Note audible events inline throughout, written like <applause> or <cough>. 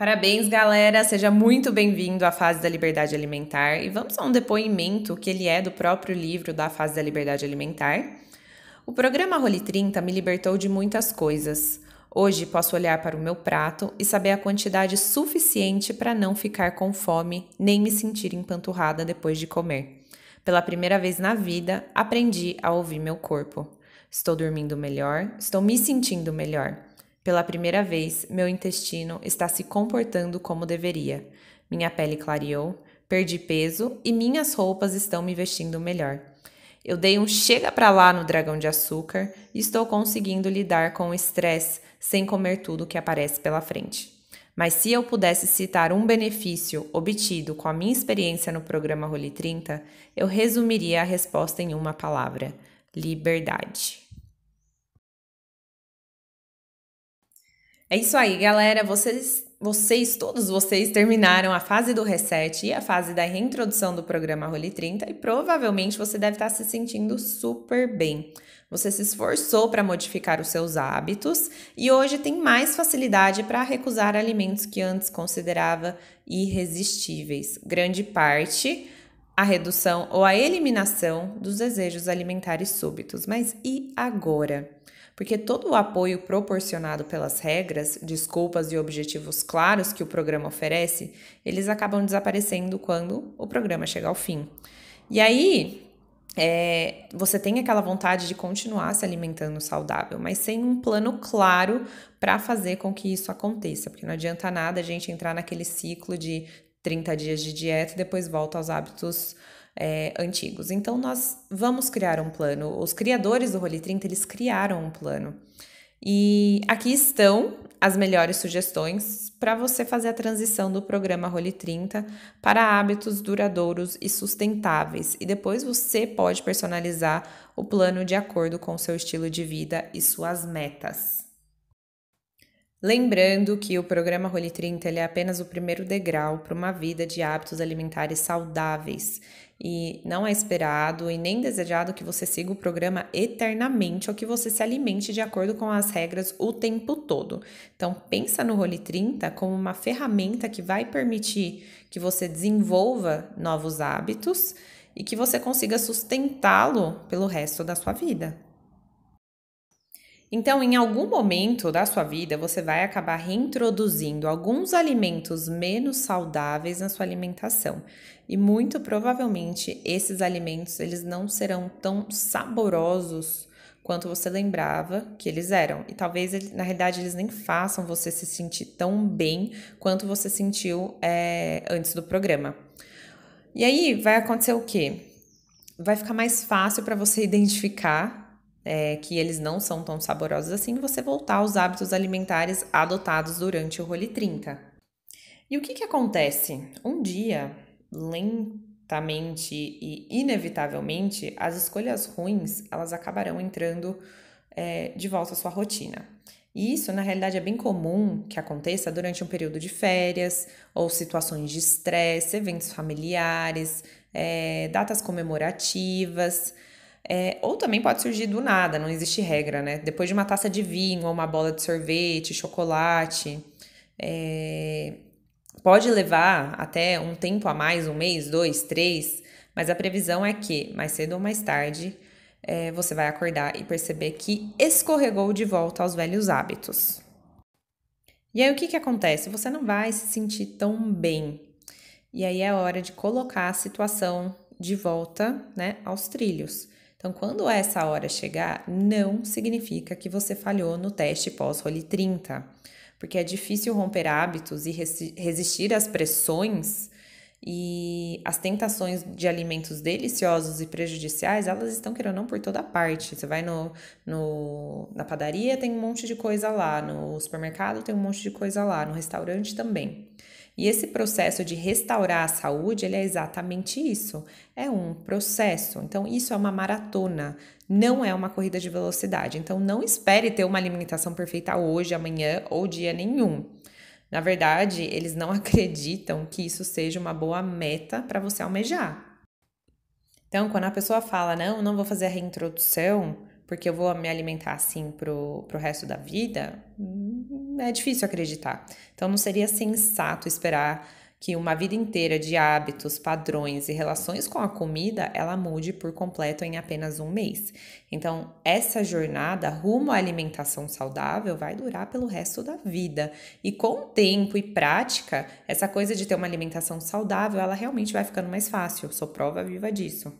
Parabéns, galera! Seja muito bem-vindo à fase da liberdade alimentar e vamos a um depoimento que ele é do próprio livro da fase da liberdade alimentar. O programa Role 30 me libertou de muitas coisas. Hoje posso olhar para o meu prato e saber a quantidade suficiente para não ficar com fome nem me sentir empanturrada depois de comer. Pela primeira vez na vida, aprendi a ouvir meu corpo. Estou dormindo melhor, estou me sentindo melhor. Pela primeira vez, meu intestino está se comportando como deveria. Minha pele clareou, perdi peso e minhas roupas estão me vestindo melhor. Eu dei um chega para lá no dragão de açúcar e estou conseguindo lidar com o estresse sem comer tudo que aparece pela frente. Mas se eu pudesse citar um benefício obtido com a minha experiência no programa Role 30, eu resumiria a resposta em uma palavra: liberdade. É isso aí, galera. Vocês, vocês, todos vocês, terminaram a fase do reset e a fase da reintrodução do programa Role 30 e provavelmente você deve estar se sentindo super bem. Você se esforçou para modificar os seus hábitos e hoje tem mais facilidade para recusar alimentos que antes considerava irresistíveis. Grande parte a redução ou a eliminação dos desejos alimentares súbitos. Mas e agora? porque todo o apoio proporcionado pelas regras, desculpas e objetivos claros que o programa oferece, eles acabam desaparecendo quando o programa chega ao fim. E aí, é, você tem aquela vontade de continuar se alimentando saudável, mas sem um plano claro para fazer com que isso aconteça, porque não adianta nada a gente entrar naquele ciclo de 30 dias de dieta e depois volta aos hábitos é, antigos. Então nós vamos criar um plano. Os criadores do Role 30 eles criaram um plano. E aqui estão as melhores sugestões para você fazer a transição do programa Role 30 para hábitos duradouros e sustentáveis. E depois você pode personalizar o plano de acordo com seu estilo de vida e suas metas. Lembrando que o programa Role 30 é apenas o primeiro degrau para uma vida de hábitos alimentares saudáveis e não é esperado e nem desejado que você siga o programa eternamente ou que você se alimente de acordo com as regras o tempo todo. Então pensa no Role 30 como uma ferramenta que vai permitir que você desenvolva novos hábitos e que você consiga sustentá-lo pelo resto da sua vida. Então, em algum momento da sua vida, você vai acabar reintroduzindo alguns alimentos menos saudáveis na sua alimentação. E muito provavelmente esses alimentos eles não serão tão saborosos quanto você lembrava que eles eram. E talvez, na realidade, eles nem façam você se sentir tão bem quanto você sentiu é, antes do programa. E aí vai acontecer o quê? Vai ficar mais fácil para você <laughs> identificar é, que eles não são tão saborosos assim, você voltar aos hábitos alimentares adotados durante o Role 30. E o que, que acontece? Um dia, lentamente e inevitavelmente, as escolhas ruins elas acabarão entrando é, de volta à sua rotina. E isso, na realidade, é bem comum que aconteça durante um período de férias ou situações de estresse, eventos familiares, é, datas comemorativas. É, ou também pode surgir do nada, não existe regra, né? Depois de uma taça de vinho, ou uma bola de sorvete, chocolate, é, pode levar até um tempo a mais, um mês, dois, três, mas a previsão é que, mais cedo ou mais tarde, é, você vai acordar e perceber que escorregou de volta aos velhos hábitos. E aí o que, que acontece? Você não vai se sentir tão bem. E aí é hora de colocar a situação de volta né, aos trilhos. Então, quando essa hora chegar, não significa que você falhou no teste pós-role 30, porque é difícil romper hábitos e resistir às pressões e as tentações de alimentos deliciosos e prejudiciais, elas estão, querendo não, por toda parte. Você vai no, no, na padaria, tem um monte de coisa lá. No supermercado, tem um monte de coisa lá. No restaurante também. E esse processo de restaurar a saúde, ele é exatamente isso. É um processo. Então, isso é uma maratona, não é uma corrida de velocidade. Então, não espere ter uma alimentação perfeita hoje, amanhã ou dia nenhum. Na verdade, eles não <laughs> acreditam que isso seja uma boa meta para você almejar. Então, quando a pessoa fala, não, não vou fazer a reintrodução, porque eu vou me alimentar assim pro, pro resto da vida, hum, é difícil acreditar. Então não seria sensato esperar que uma vida inteira de hábitos, padrões e relações com a comida ela mude por completo em apenas um mês. Então, essa jornada rumo à alimentação saudável vai durar pelo resto da vida. E com tempo e prática, essa coisa de ter uma alimentação saudável, ela realmente vai ficando mais fácil. Eu sou prova viva disso.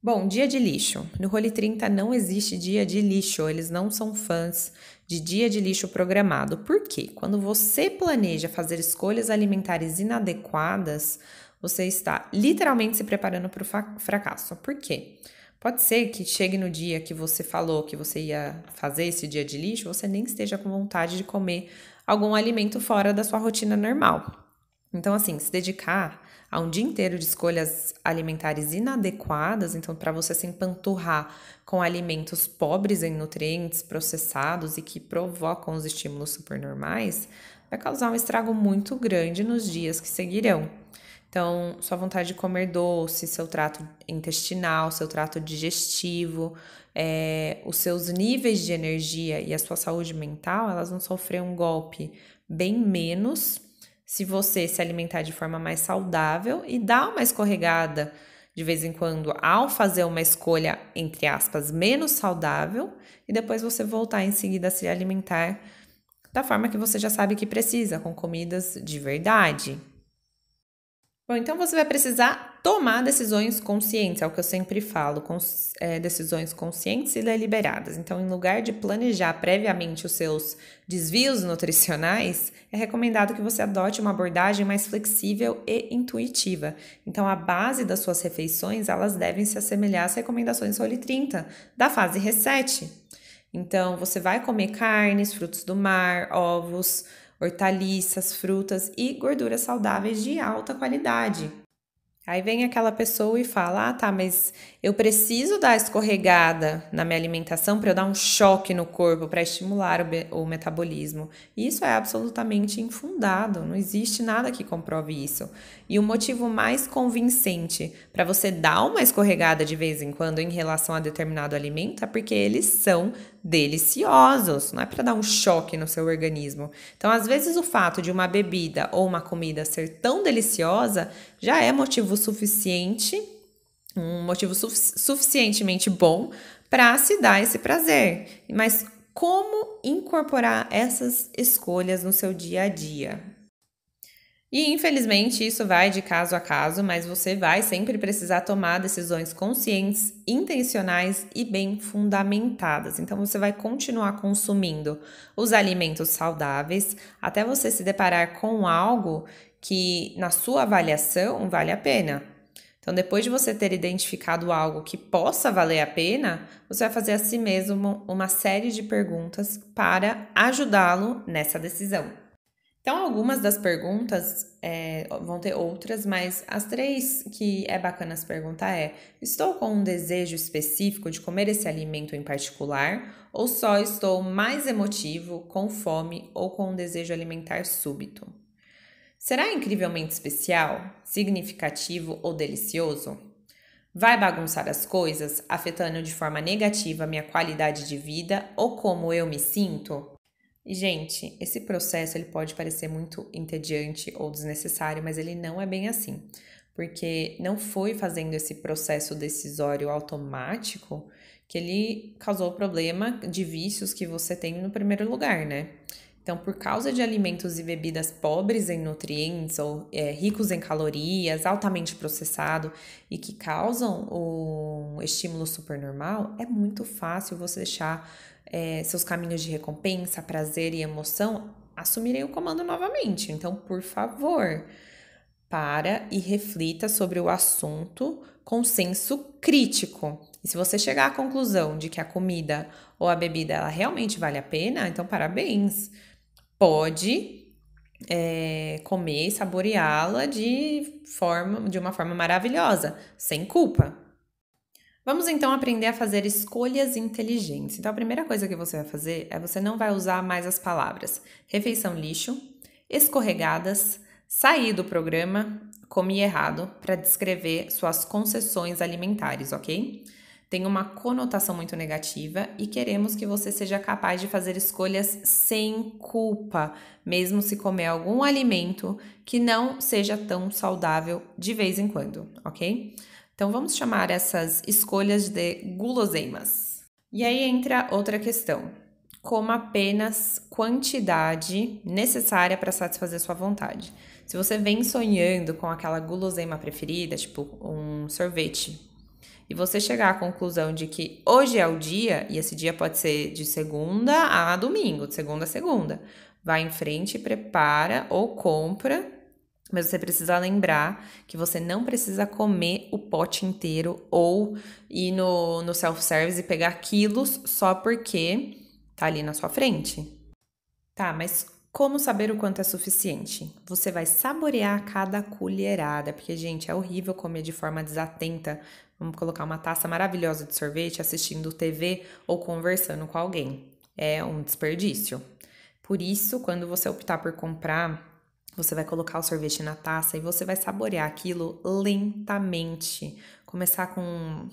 Bom, dia de lixo. No Role 30 não existe dia de lixo, eles não são fãs de dia de lixo programado. Por quê? Quando você planeja fazer escolhas alimentares inadequadas, você está literalmente se preparando para o fracasso. Por quê? Pode ser que chegue no dia que você falou que você ia fazer esse dia de lixo, você nem esteja com vontade de comer algum alimento fora da sua rotina normal. Então, assim, se dedicar há um dia inteiro de escolhas alimentares inadequadas, então para você se empanturrar com alimentos pobres em nutrientes, processados e que provocam os estímulos supernormais, vai causar um estrago muito grande nos dias que seguirão. Então, sua vontade de comer doce, seu trato intestinal, seu trato digestivo, é, os seus níveis de energia e a sua saúde mental, elas vão sofrer um golpe bem menos se você se alimentar de forma mais saudável e dar uma escorregada de vez em quando ao fazer uma escolha, entre aspas, menos saudável, e depois você voltar em seguida a se alimentar da forma que você já sabe que precisa, com comidas de verdade. Bom, então você vai precisar tomar decisões conscientes, é o que eu sempre falo, é, decisões conscientes e deliberadas. Então, em lugar de planejar previamente os seus desvios nutricionais, é recomendado que você adote uma abordagem mais flexível e intuitiva. Então, a base das suas refeições, elas devem se assemelhar às recomendações Role 30 da fase Reset. Então, você vai comer carnes, frutos do mar, ovos, hortaliças, frutas e gorduras saudáveis de alta qualidade. Aí vem aquela pessoa e fala: Ah, tá, mas eu preciso dar escorregada na minha alimentação para eu dar um choque no corpo, para estimular o, o, metabolismo. Isso é absolutamente infundado, não existe nada que comprove isso. E o motivo mais convincente para você dar uma escorregada de vez em quando em relação a determinado alimento é porque eles são deliciosos, não é para dar um choque no seu organismo. Então, às vezes, o fato de uma bebida ou uma comida ser tão deliciosa já é motivo suficiente, um motivo suficientemente bom para se dar esse prazer. Mas como incorporar essas escolhas no seu dia a dia? E infelizmente isso vai de caso a caso, mas você vai sempre precisar tomar decisões conscientes, intencionais e bem fundamentadas. Então você vai continuar consumindo os alimentos saudáveis até você se deparar com algo que na sua avaliação vale a pena. Então, depois de você ter identificado algo que possa valer a pena, você vai fazer a si mesmo uma série de perguntas para ajudá-lo nessa decisão. Então, algumas das perguntas é, vão ter outras, mas as três que é bacana se perguntar é: estou com um desejo específico de comer esse alimento em particular, ou só estou mais emotivo, com fome ou com um desejo alimentar súbito? Será incrivelmente especial, significativo ou delicioso? Vai bagunçar as coisas, afetando de forma negativa minha qualidade de vida ou como eu me sinto? Gente, esse processo ele pode parecer muito entediante ou desnecessário, mas ele não é bem assim, porque não foi fazendo esse processo decisório automático que ele causou o problema de vícios que você tem no primeiro lugar, né? Então, por causa de alimentos e bebidas pobres em nutrientes ou é, ricos em calorias, altamente processado e que causam o estímulo supernormal, é muito fácil você deixar é, seus caminhos de recompensa, prazer e emoção assumirem o comando novamente. Então, por favor, para e reflita sobre o assunto com senso crítico. E se você chegar à conclusão de que a comida ou a bebida ela realmente vale a pena, então parabéns pode é, comer, saboreá-la de forma, de uma forma maravilhosa, sem culpa. Vamos então aprender a fazer escolhas inteligentes. Então a primeira coisa que você vai fazer é você não vai usar mais as palavras refeição lixo, escorregadas, sair do programa, comi errado para descrever suas concessões alimentares, ok? tem uma conotação muito negativa e queremos que você seja capaz de fazer escolhas sem culpa, mesmo se comer algum alimento que não seja tão saudável de vez em quando, ok? Então vamos chamar essas escolhas de guloseimas. E aí entra outra questão. Coma apenas quantidade necessária para satisfazer sua vontade. Se você vem sonhando com aquela guloseima preferida, tipo um sorvete, e você chegar à conclusão de que hoje é o dia, e esse dia pode ser de segunda a domingo, de segunda a segunda, vai em frente, prepara ou compra, mas você precisa lembrar que você não precisa comer o pote inteiro ou ir no, no self-service e pegar quilos só porque tá ali na sua frente. Tá, mas como saber o quanto é suficiente? Você vai saborear cada colherada, porque, gente, é horrível comer de forma desatenta. Vamos colocar uma taça maravilhosa de sorvete assistindo TV ou conversando com alguém. É um desperdício. Por isso, quando você optar por comprar, você vai colocar o sorvete na taça e você vai saborear aquilo lentamente. Começar com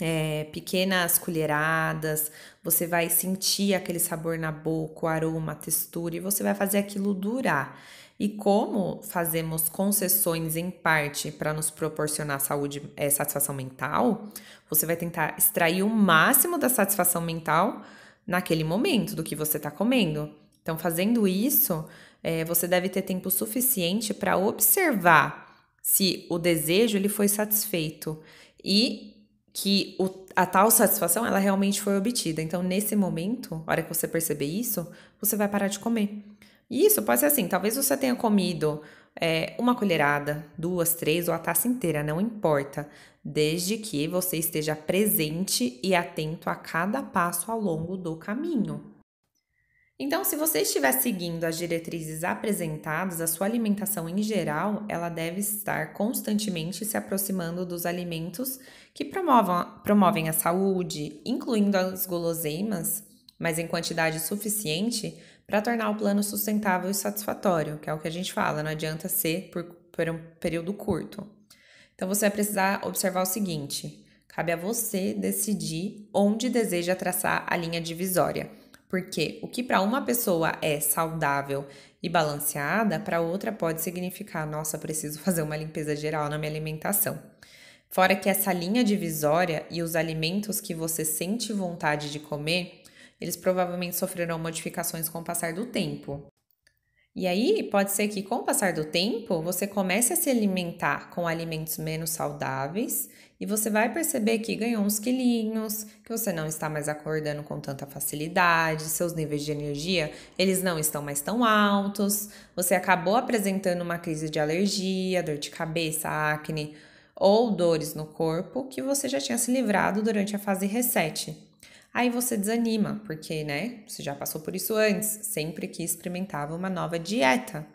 é, pequenas colheradas, você vai sentir aquele sabor na boca, o aroma, a textura, e você vai fazer aquilo durar. E como fazemos concessões em parte para nos proporcionar saúde, é, satisfação mental, você vai tentar extrair o máximo da satisfação mental naquele momento do que você está comendo. Então, fazendo isso, é, você deve ter tempo suficiente para observar se o desejo ele foi satisfeito e que o, a tal satisfação ela realmente foi obtida. Então, nesse momento, a hora que você perceber isso, você vai parar de comer. E isso pode ser assim: talvez você tenha comido é, uma colherada, duas, três ou a taça inteira, não importa. Desde que você esteja presente e atento a cada passo ao longo do caminho. Então, se você estiver seguindo as diretrizes apresentadas, a sua alimentação em geral, ela deve estar constantemente se aproximando dos alimentos que promovam, promovem a saúde, incluindo as guloseimas, mas em quantidade suficiente para tornar o plano sustentável e satisfatório, que é o que a gente fala, não adianta ser por, por um período curto. Então, você vai precisar observar o seguinte: cabe a você decidir onde deseja traçar a linha divisória porque o que para uma pessoa é saudável e balanceada, para outra pode significar: nossa, preciso fazer uma limpeza geral na minha alimentação. Fora que essa linha divisória e os alimentos que você sente vontade de comer, eles provavelmente sofrerão modificações com o passar do tempo. E aí, pode ser que com o passar do tempo, você comece a se alimentar com alimentos menos saudáveis e você vai perceber que ganhou uns quilinhos, que você não está mais acordando com tanta facilidade, seus níveis de energia, eles não estão mais tão altos, você acabou apresentando uma crise de alergia, dor de cabeça, acne ou dores no corpo que você já tinha se livrado durante a fase reset. Aí você desanima, porque, né, você já passou por isso antes, sempre que experimentava uma nova dieta.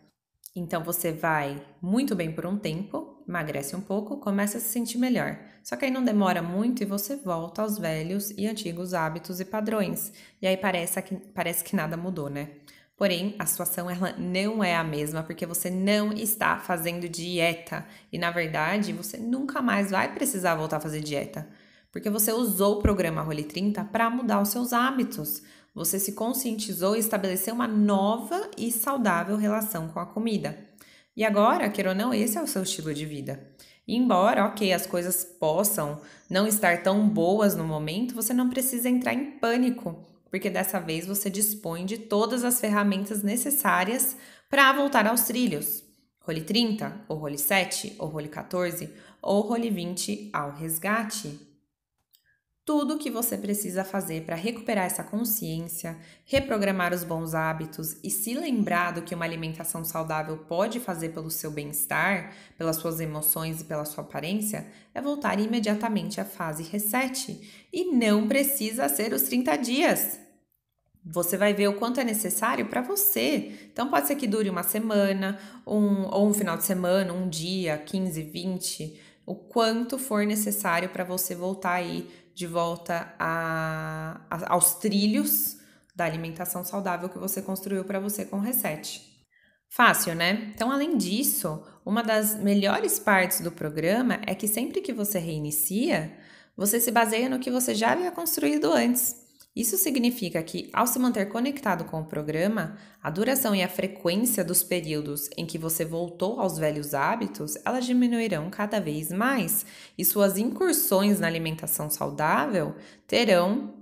Então você vai muito bem por um tempo, emagrece um pouco, começa a se sentir melhor. Só que aí não demora muito e você volta aos velhos e antigos hábitos e padrões. E aí parece que, parece que nada mudou, né? Porém, a situação ela não é a mesma porque você não está fazendo dieta e na verdade você nunca mais vai precisar voltar a fazer dieta, porque você usou o programa Role 30 para mudar os seus hábitos. Você se conscientizou e estabeleceu uma nova e saudável relação com a comida. E agora, quer ou não, esse é o seu estilo de vida. embora, ok, as coisas possam não estar tão boas no momento, você não precisa entrar em pânico, porque dessa vez você dispõe de todas as ferramentas necessárias para voltar aos trilhos. Role 30, ou role 7, ou role 14, ou role 20 ao resgate tudo o que você precisa fazer para recuperar essa consciência, reprogramar os bons hábitos e se lembrar do que uma alimentação saudável pode fazer pelo seu bem-estar, pelas suas emoções e pela sua aparência, é voltar imediatamente à fase reset. E não precisa ser os 30 dias. Você vai ver o quanto é necessário para você. Então, pode ser que dure uma semana, um, ou um final de semana, um dia, 15, 20, o quanto for necessário para você voltar aí de volta a, a, aos trilhos da alimentação saudável que você construiu para você com o reset. Fácil, né? Então, além disso, uma das melhores partes do programa é que sempre que você reinicia, você se baseia no que você já havia construído antes. Isso significa que, ao se manter conectado com o programa, a duração e a frequência dos períodos em que você voltou aos velhos hábitos, elas diminuirão cada vez mais e suas incursões na alimentação saudável terão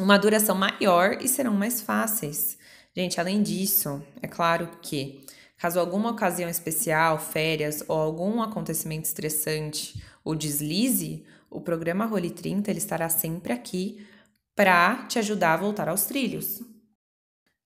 uma duração maior e serão mais fáceis. Gente, além disso, é claro que Caso alguma ocasião especial, férias ou algum acontecimento estressante o deslize, o programa Role 30 ele estará sempre aqui para te ajudar a voltar aos trilhos.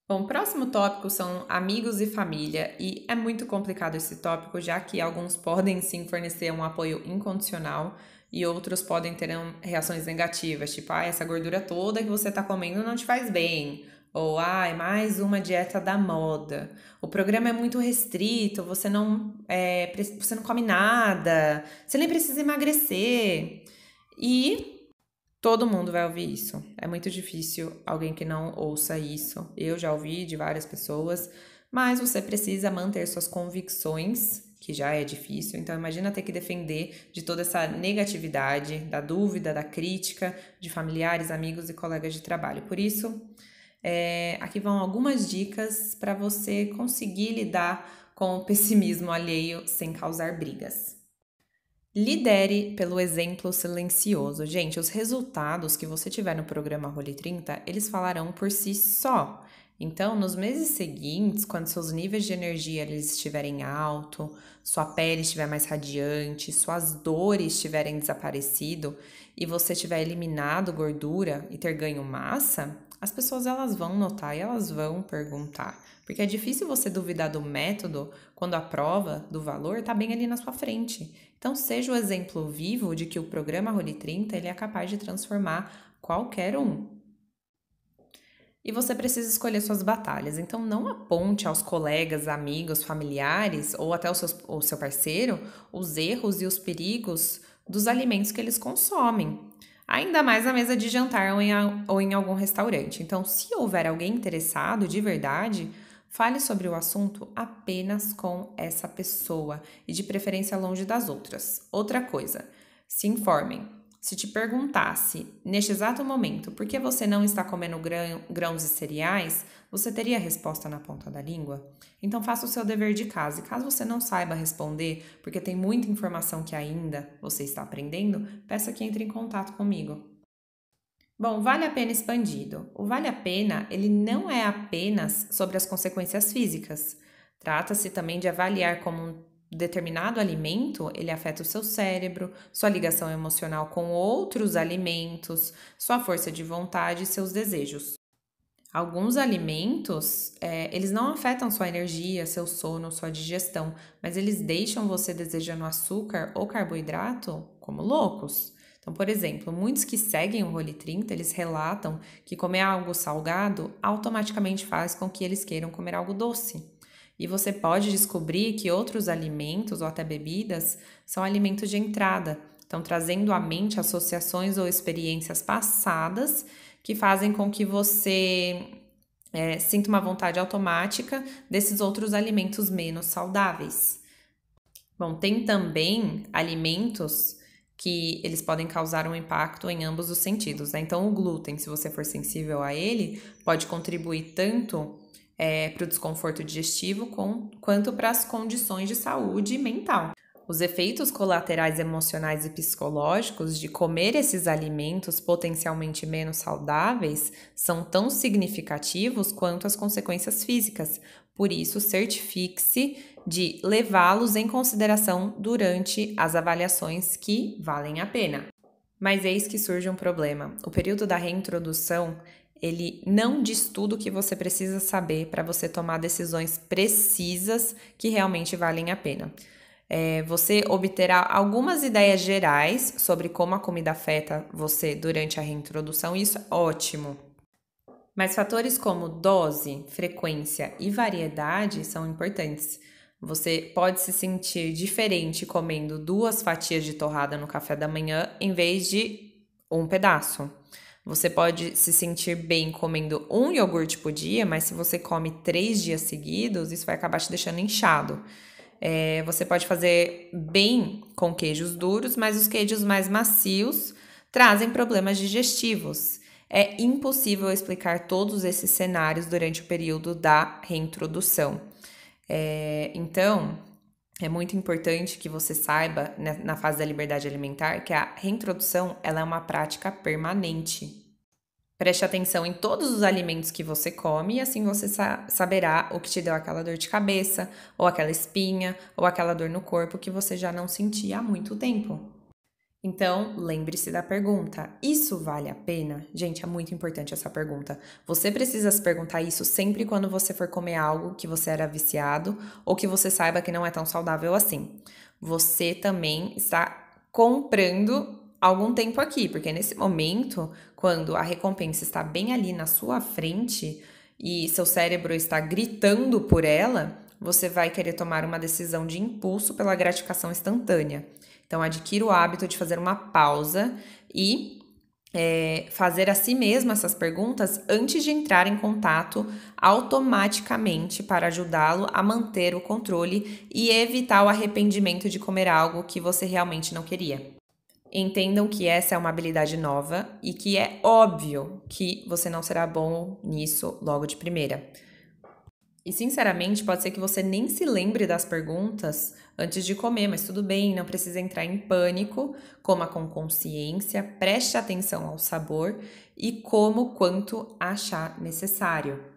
Bom, o próximo tópico são amigos e família, e é muito complicado esse tópico, já que alguns podem sim fornecer um apoio incondicional e outros podem ter reações negativas, tipo, ah, essa gordura toda que você está comendo não te faz bem, ou ah, é mais uma dieta da moda. O programa é muito restrito, você não, é, você não come nada, você nem precisa emagrecer. E Todo mundo vai ouvir isso. É muito difícil alguém que não ouça isso. Eu já ouvi de várias pessoas, mas você precisa manter suas convicções, que já é difícil. Então imagina ter que defender de toda essa negatividade, da dúvida, da crítica de familiares, amigos e colegas de trabalho. Por isso, é, aqui vão algumas dicas para você conseguir lidar com o pessimismo alheio sem causar brigas. Lidere pelo exemplo silencioso. Gente, os resultados que você tiver no programa Role 30, eles falarão por si só. Então, nos meses seguintes, quando seus níveis de energia eles estiverem alto, sua pele estiver mais radiante, suas dores estiverem desaparecido e você tiver eliminado gordura e ter ganho massa, as pessoas elas vão notar e elas vão perguntar, porque é difícil você duvidar do método quando a prova do valor está bem ali na sua frente. Então, seja o exemplo vivo de que o programa Role 30 ele é capaz de transformar qualquer um. E você precisa escolher suas batalhas. Então, não aponte aos colegas, amigos, familiares ou até o seu, o seu parceiro os erros e os perigos dos alimentos que eles consomem. Ainda mais na mesa de jantar ou em, ou em algum restaurante. Então, se houver alguém interessado de verdade, Fale sobre o assunto apenas com essa pessoa e de preferência longe das outras. Outra coisa, se informem. Se te perguntasse, neste exato momento, por que você não está comendo grãos e cereais, você teria a resposta na ponta da língua? Então faça o seu dever de casa e caso você não saiba responder, porque tem muita informação que ainda você está aprendendo, peça que entre em contato comigo. Bom, vale a pena expandido. O vale a pena, ele não é apenas sobre as consequências físicas. Trata-se também de avaliar como um determinado alimento, ele afeta o seu cérebro, sua ligação emocional com outros alimentos, sua força de vontade e seus desejos. Alguns alimentos, é, eles não afetam sua energia, seu sono, sua digestão, mas eles deixam você desejando açúcar ou carboidrato como loucos. Então, por exemplo, muitos que seguem o Role 30, eles relatam que comer algo salgado automaticamente faz com que eles queiram comer algo doce. E você pode descobrir que outros alimentos ou até bebidas são alimentos de entrada, estão trazendo à mente associações ou experiências passadas que fazem com que você é, sinta uma vontade automática desses outros alimentos menos saudáveis. Bom, tem também alimentos que eles podem causar um impacto em ambos os sentidos. Né? Então, o glúten, se você for sensível a ele, pode contribuir tanto é, eh, para o desconforto digestivo com, quanto para as condições de saúde mental os efeitos colaterais emocionais e psicológicos de comer esses alimentos potencialmente menos saudáveis são tão significativos quanto as consequências físicas. Por isso, certifique-se de levá-los em consideração durante as avaliações que valem a pena. Mas eis que surge um problema. O período da reintrodução ele não diz tudo o que você precisa saber para você tomar decisões precisas que realmente valem a pena. É, você obterá algumas ideias gerais sobre como a comida afeta você durante a reintrodução, isso é ótimo. Mas fatores como dose, frequência e variedade são importantes. Você pode se sentir diferente comendo duas fatias de torrada no café da manhã em vez de um pedaço. Você pode se sentir bem comendo um iogurte por dia, mas se você come três dias seguidos, isso vai acabar te deixando inchado. É, você pode fazer bem com queijos duros, mas os queijos mais macios trazem problemas digestivos. É impossível explicar todos esses cenários durante o período da reintrodução. É, então, é muito importante que você saiba, né, na fase da liberdade alimentar, que a reintrodução ela é uma prática permanente. Preste atenção em todos os alimentos que você come e assim você sa saberá o que te deu aquela dor de cabeça, ou aquela espinha, ou aquela dor no corpo que você já não sentia há muito tempo. Então, lembre-se da pergunta: isso vale a pena? Gente, é muito importante essa pergunta. Você precisa se perguntar isso sempre quando você for comer algo que você era viciado ou que você saiba que não é tão saudável assim. Você também está comprando algum tempo aqui, porque nesse momento, quando a recompensa está bem ali na sua frente e seu cérebro está gritando por ela, você vai querer tomar uma decisão de impulso pela gratificação instantânea. Então, adquira o hábito de fazer uma pausa e é, fazer a si mesmo essas perguntas antes de entrar em contato automaticamente para ajudá-lo a manter o controle e evitar o arrependimento de comer algo que você realmente não queria entendam que essa é uma habilidade nova e que é óbvio que você não será bom nisso logo de primeira. E sinceramente, pode ser que você nem se lembre das perguntas antes de comer, mas tudo bem, não precisa entrar em pânico, coma com consciência, preste atenção ao sabor e como quanto achar necessário.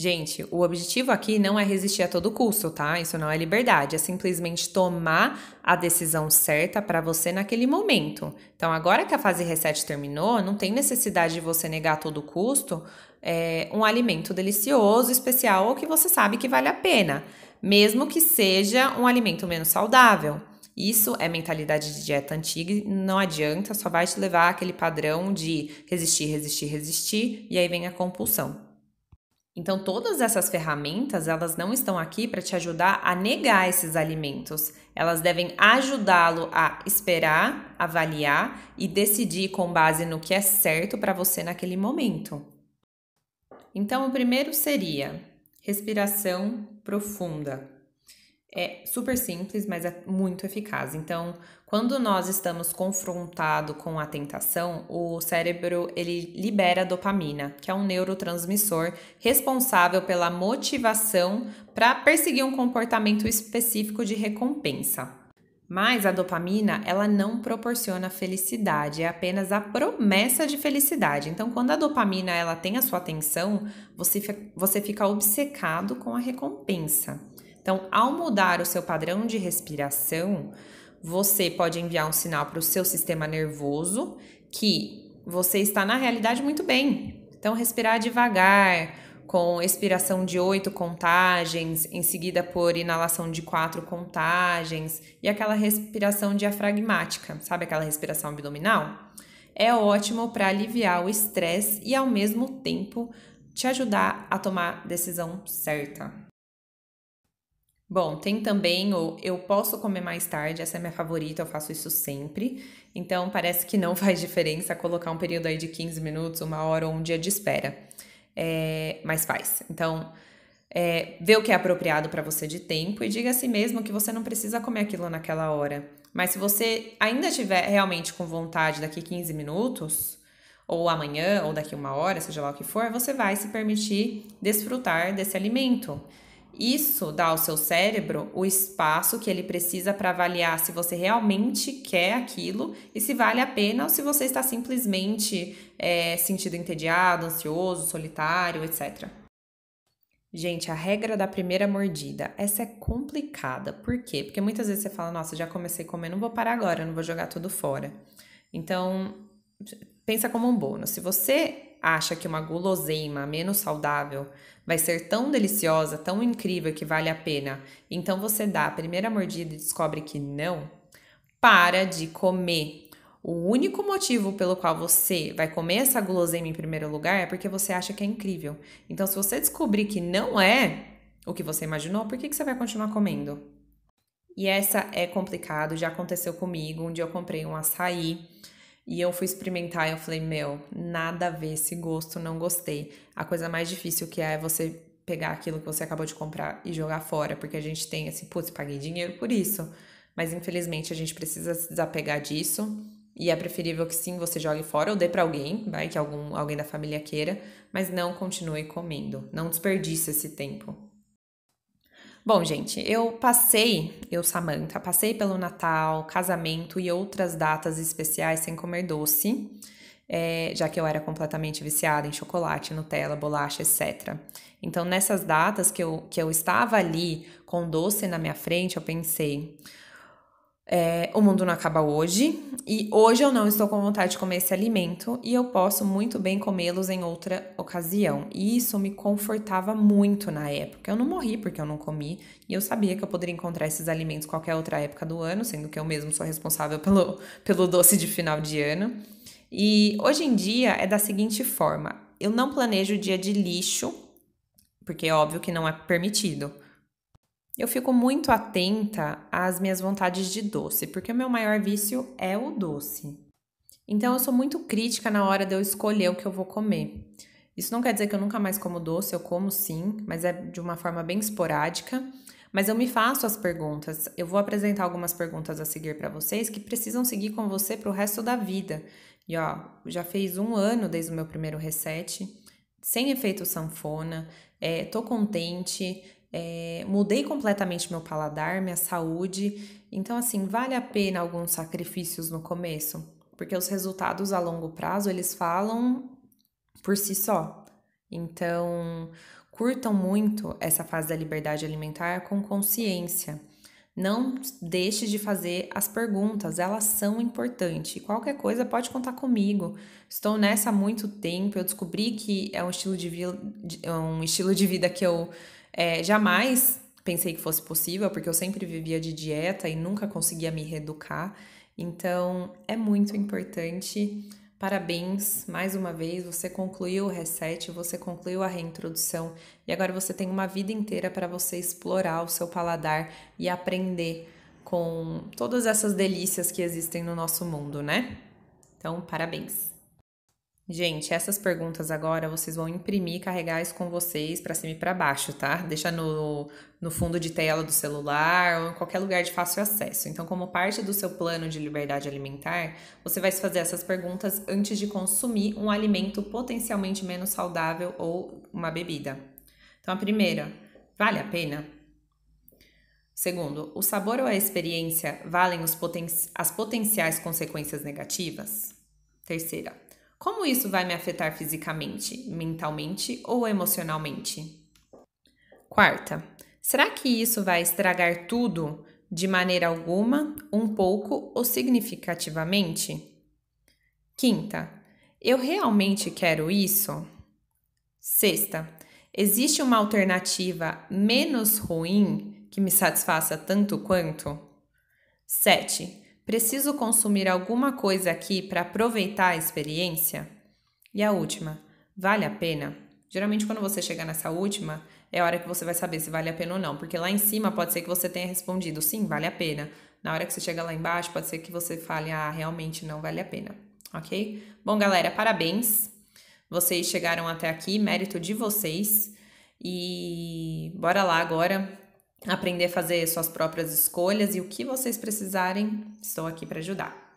Gente, o objetivo aqui não é resistir a todo custo, tá? Isso não é liberdade, é simplesmente tomar a decisão certa para você naquele momento. Então, agora que a fase reset terminou, não tem necessidade de você negar a todo custo é, um alimento delicioso, especial ou que você sabe que vale a pena, mesmo que seja um alimento menos saudável. Isso é mentalidade de dieta antiga e não adianta, só vai te levar àquele padrão de resistir, resistir, resistir, e aí vem a compulsão. Então, todas essas ferramentas, elas não estão aqui para te ajudar a negar esses alimentos. Elas devem ajudá-lo a esperar, avaliar e decidir com base no que é certo para você naquele momento. Então, o primeiro seria respiração profunda. É super simples, mas é muito eficaz. Então, quando nós estamos confrontados com a tentação, o cérebro ele libera dopamina, que é um neurotransmissor responsável pela motivação para perseguir um comportamento específico de recompensa. Mas a dopamina, ela não proporciona felicidade, é apenas a promessa de felicidade. Então, quando a dopamina ela tem a sua atenção, você, você fica obcecado com a recompensa. Então, ao mudar o seu padrão de respiração, você pode enviar um sinal para o seu sistema nervoso que você está na realidade muito bem. Então, respirar devagar, com expiração de oito contagens, em seguida por inalação de quatro contagens e aquela respiração diafragmática, sabe aquela respiração abdominal? É ótimo para aliviar o estresse e ao mesmo tempo te ajudar a tomar decisão certa. Bom, tem também o eu posso comer mais tarde, essa é minha favorita, eu faço isso sempre. Então parece que não <laughs> faz diferença colocar um período aí de 15 minutos, uma hora ou um dia de espera. É, mas faz. Então, é, vê o que é apropriado para você de tempo e diga a si mesmo que você não precisa comer aquilo naquela hora. Mas se você ainda tiver realmente com vontade daqui 15 minutos, ou amanhã, ou daqui uma hora, seja lá o que for, você vai se permitir desfrutar desse alimento. Isso dá ao seu cérebro o espaço que ele precisa para avaliar se você realmente quer aquilo e se vale a pena ou se você está simplesmente é, sentindo entediado, ansioso, solitário, etc. Gente, a regra da primeira mordida, essa é complicada. Por quê? Porque muitas vezes você fala, nossa, já comecei a comer, não vou parar agora, não vou jogar tudo fora. Então, pensa como um bônus. Se você acha que uma guloseima menos saudável vai ser tão deliciosa, tão incrível que vale a pena, então você dá a primeira mordida e descobre que não, para de comer. O único motivo pelo qual você vai comer essa guloseima em primeiro lugar é porque você acha que é incrível. Então, se você descobrir que não é o que você imaginou, por que, que você vai continuar comendo? E essa é complicado, já aconteceu comigo. Um dia eu comprei um açaí e eu fui experimentar e eu falei, meu, nada a ver esse gosto, não gostei. A coisa mais difícil que é, é você pegar aquilo que você acabou de comprar e jogar fora, porque a gente tem assim, putz, paguei dinheiro por isso. Mas infelizmente a gente precisa se desapegar disso. E é preferível que sim você jogue fora ou dê para alguém, vai que algum, alguém da família queira, mas não continue comendo, não desperdice esse tempo. Bom, gente, eu passei, eu, Samanta, passei pelo Natal, casamento e outras datas especiais sem comer doce, é, já que eu era completamente viciada em chocolate, Nutella, bolacha, etc. Então, nessas datas que eu, que eu estava ali com doce na minha frente, eu pensei. É, o mundo não acaba hoje e hoje eu não estou com vontade de comer esse alimento e eu posso muito bem comê-los em outra ocasião. E isso me confortava muito na época. Eu não morri porque eu não comi e eu sabia que eu poderia encontrar esses alimentos qualquer outra época do ano, sendo que eu mesmo sou responsável pelo, pelo doce de final de ano. E hoje em dia é da seguinte forma: eu não planejo o dia de lixo, porque é óbvio que não é permitido. Eu fico muito atenta às minhas vontades de doce, porque o meu maior vício é o doce. Então eu sou muito crítica na hora de eu escolher o que eu vou comer. Isso não quer dizer que eu nunca mais como doce, eu como sim, mas é de uma forma bem esporádica. Mas eu me faço as perguntas. Eu vou apresentar algumas perguntas a seguir para vocês que precisam seguir com você para o resto da vida. E ó, já fez um ano desde o meu primeiro reset, sem efeito sanfona, é, tô contente, é, mudei completamente meu paladar, minha saúde. Então, assim, vale a pena alguns sacrifícios no começo, porque os resultados a longo prazo eles falam por si só. Então, curtam muito essa fase da liberdade alimentar com consciência. Não deixe de fazer as perguntas, elas são importantes. Qualquer coisa pode contar comigo. Estou nessa há muito tempo, eu descobri que é um estilo de vida, é um estilo de vida que eu é, jamais pensei que fosse possível, porque eu sempre vivia de dieta e nunca conseguia me reeducar. Então, é muito importante. Parabéns mais uma vez, você concluiu o reset, você concluiu a reintrodução e agora você tem uma vida inteira para você explorar o seu paladar e aprender com todas essas delícias que existem no nosso mundo, né? Então, parabéns! Gente, essas perguntas agora vocês vão imprimir, carregar isso com vocês para cima e para baixo, tá? Deixa no, no fundo de tela do celular ou em qualquer lugar de fácil acesso. Então, como parte do seu plano de liberdade alimentar, você vai fazer essas perguntas antes de consumir um alimento potencialmente menos saudável ou uma bebida. Então, a primeira, vale a pena? Segundo, o sabor ou a experiência valem poten as potenciais consequências negativas? Terceira, como isso vai me afetar fisicamente, mentalmente ou emocionalmente? Quarta, será que isso vai estragar tudo de maneira alguma, um pouco ou significativamente? Quinta, eu realmente quero isso? Sexta, existe uma alternativa menos ruim que me satisfaça tanto quanto? Sete, Preciso consumir alguma coisa aqui para aproveitar a experiência? E a última, vale a pena? Geralmente, quando você chegar nessa última, é a hora que você vai saber se vale a pena ou não, porque lá em cima pode ser que você tenha respondido sim, vale a pena. Na hora que você chega lá embaixo, pode ser que você fale, ah, realmente não vale a pena, ok? Bom, galera, parabéns. Vocês chegaram até aqui, mérito de vocês. E bora lá agora aprender a fazer suas próprias escolhas e o que vocês precisarem, estou aqui para ajudar.